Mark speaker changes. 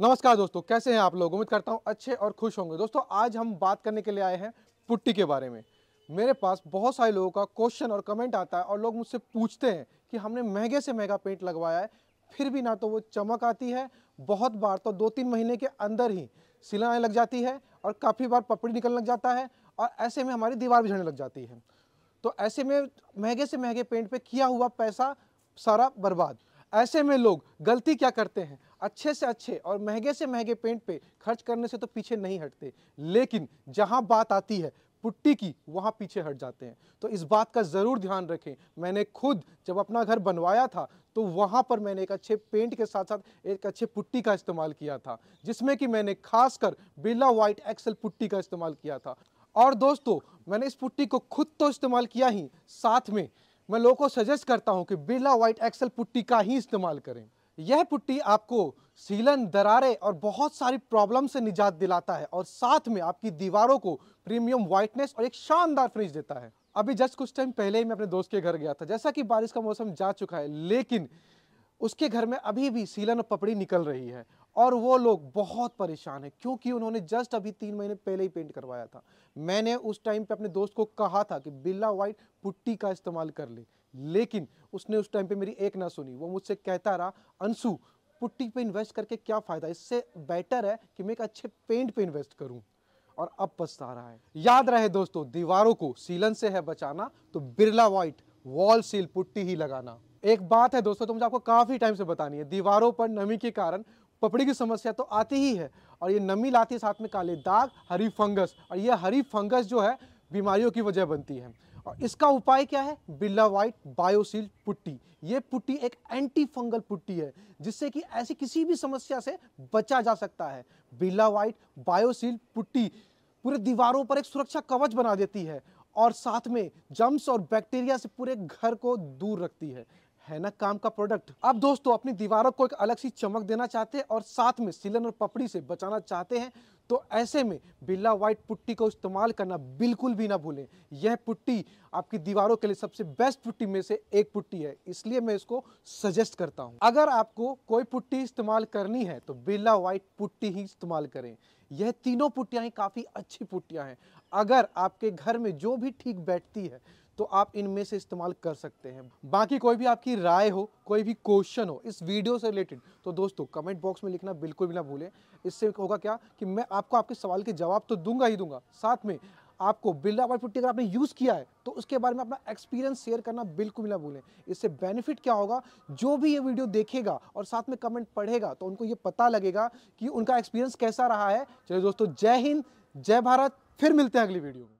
Speaker 1: नमस्कार दोस्तों कैसे हैं आप लोग उम्मीद करता हूँ अच्छे और खुश होंगे दोस्तों आज हम बात करने के लिए आए हैं पुट्टी के बारे में मेरे पास बहुत सारे लोगों का क्वेश्चन और कमेंट आता है और लोग मुझसे पूछते हैं कि हमने महंगे से महंगा पेंट लगवाया है फिर भी ना तो वो चमक आती है बहुत बार तो दो तीन महीने के अंदर ही सिलाने लग जाती है और काफ़ी बार पपड़ी निकलने लग जाता है और ऐसे में हमारी दीवार भी झड़ने लग जाती है तो ऐसे में महंगे से महंगे पेंट पर किया हुआ पैसा सारा बर्बाद ऐसे में लोग गलती क्या करते हैं अच्छे से अच्छे और महंगे से महंगे पेंट पे खर्च करने से तो पीछे नहीं हटते लेकिन जहाँ बात आती है पुट्टी की वहाँ पीछे हट जाते हैं तो इस बात का ज़रूर ध्यान रखें मैंने खुद जब अपना घर बनवाया था तो वहाँ पर मैंने एक अच्छे पेंट के साथ साथ एक अच्छे पुट्टी का इस्तेमाल किया था जिसमें कि मैंने खासकर बिरला वाइट एक्सल पुट्टी का इस्तेमाल किया था और दोस्तों मैंने इस पुट्टी को खुद तो इस्तेमाल किया ही साथ में मैं लोगों को सजेस्ट करता हूं कि बिरला व्हाइट एक्सल पुट्टी का ही इस्तेमाल करें यह पुट्टी आपको सीलन दरारे और बहुत सारी प्रॉब्लम से निजात दिलाता है और साथ में आपकी दीवारों को प्रीमियम व्हाइटनेस और एक शानदार फिनिश देता है अभी जस्ट कुछ टाइम पहले ही मैं अपने दोस्त के घर गया था जैसा कि बारिश का मौसम जा चुका है लेकिन उसके घर में अभी भी सीलन और पपड़ी निकल रही है और वो लोग बहुत परेशान हैं क्योंकि उन्होंने जस्ट अभी तीन महीने पहले ही पेंट करवाया था मैंने उस टाइम पे अपने दोस्त को कहा था कि बिल्ला वाइट पुट्टी का इस्तेमाल कर ले लेकिन उसने उस टाइम पे मेरी एक ना सुनी वो मुझसे कहता रहा अंशु पुट्टी पे इन्वेस्ट करके क्या फ़ायदा इससे बेटर है कि मैं एक अच्छे पेंट पे इन्वेस्ट करूँ और अब पछता रहा है याद रहे दोस्तों दीवारों को सीलन से है बचाना तो Birla white wall seal putty ही लगाना एक बात है दोस्तों तो मुझे आपको काफ़ी टाइम से बतानी है दीवारों पर नमी के कारण पपड़ी की समस्या तो आती ही है और ये नमी लाती है साथ में काले दाग हरी फंगस और ये हरी फंगस जो है बीमारियों की वजह बनती है और इसका उपाय क्या है बिल्ला वाइट बायोसील पुट्टी ये पुट्टी एक एंटी फंगल पुट्टी है जिससे कि ऐसी किसी भी समस्या से बचा जा सकता है बिल्ला वाइट बायोसील पुट्टी पूरे दीवारों पर एक सुरक्षा कवच बना देती है और साथ में जम्स और बैक्टीरिया से पूरे घर को दूर रखती है है ना काम का प्रोडक्ट अब दोस्तों अपनी दीवारों को एक अलग सी चमक देना चाहते हैं और साथ में सिलन और पपड़ी से बचाना चाहते हैं तो ऐसे में बिल्ला वाइट पुट्टी को इस्तेमाल करना बिल्कुल भी ना भूलें यह पुट्टी आपकी दीवारों के लिए सबसे बेस्ट पुट्टी में से एक पुट्टी है इसलिए मैं इसको सजेस्ट करता हूं। अगर आपको कोई पुट्टी इस्तेमाल करनी है तो बिल्ला वाइट पुट्टी ही इस्तेमाल करें यह तीनों पुट्टियाँ ही काफ़ी अच्छी पुट्टियाँ हैं अगर आपके घर में जो भी ठीक बैठती है तो आप इनमें से इस्तेमाल कर सकते हैं बाकी कोई भी आपकी राय हो कोई भी क्वेश्चन हो इस वीडियो से रिलेटेड तो दोस्तों कमेंट बॉक्स में लिखना बिल्कुल भी ना भूलें इससे होगा क्या कि मैं आपको आपके सवाल के जवाब तो दूंगा ही दूंगा साथ में आपको बिल्डा वाई पुट्टी अगर आपने यूज़ किया है तो उसके बारे में अपना एक्सपीरियंस शेयर करना बिल्कुल भी ना भूलें इससे बेनिफिट क्या होगा जो भी ये वीडियो देखेगा और साथ में कमेंट पढ़ेगा तो उनको ये पता लगेगा कि उनका एक्सपीरियंस कैसा रहा है चलिए दोस्तों जय हिंद जय भारत फिर मिलते हैं अगली वीडियो में